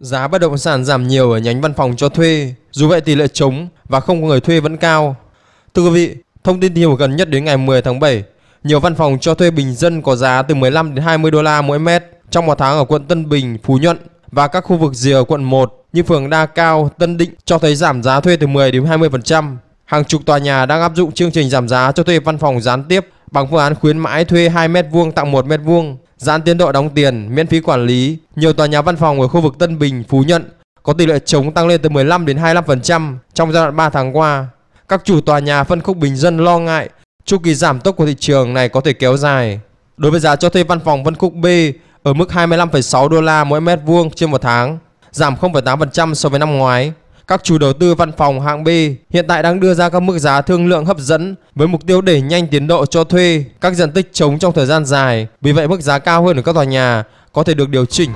Giá bất động sản giảm nhiều ở nhánh văn phòng cho thuê, dù vậy tỷ lệ trống và không có người thuê vẫn cao. Thưa quý vị, thông tin nhiều gần nhất đến ngày 10 tháng 7, nhiều văn phòng cho thuê bình dân có giá từ 15 đến 20 đô la mỗi mét trong một tháng ở quận Tân Bình, Phú Nhuận và các khu vực rìa quận 1 như phường Đa Cao, Tân Định cho thấy giảm giá thuê từ 10 đến 20%. Hàng chục tòa nhà đang áp dụng chương trình giảm giá cho thuê văn phòng gián tiếp bằng phương án khuyến mãi thuê 2 mét vuông tặng 1 mét vuông giãn tiến độ đóng tiền, miễn phí quản lý, nhiều tòa nhà văn phòng ở khu vực Tân Bình, Phú Nhuận có tỷ lệ chống tăng lên từ 15 đến 25% trong giai đoạn 3 tháng qua. Các chủ tòa nhà phân khúc bình dân lo ngại chu kỳ giảm tốc của thị trường này có thể kéo dài. Đối với giá cho thuê văn phòng phân khúc B ở mức 25,6 đô la mỗi mét vuông trên một tháng, giảm 0,8% so với năm ngoái các chủ đầu tư văn phòng hạng B hiện tại đang đưa ra các mức giá thương lượng hấp dẫn với mục tiêu để nhanh tiến độ cho thuê các diện tích trống trong thời gian dài. Vì vậy mức giá cao hơn ở các tòa nhà có thể được điều chỉnh.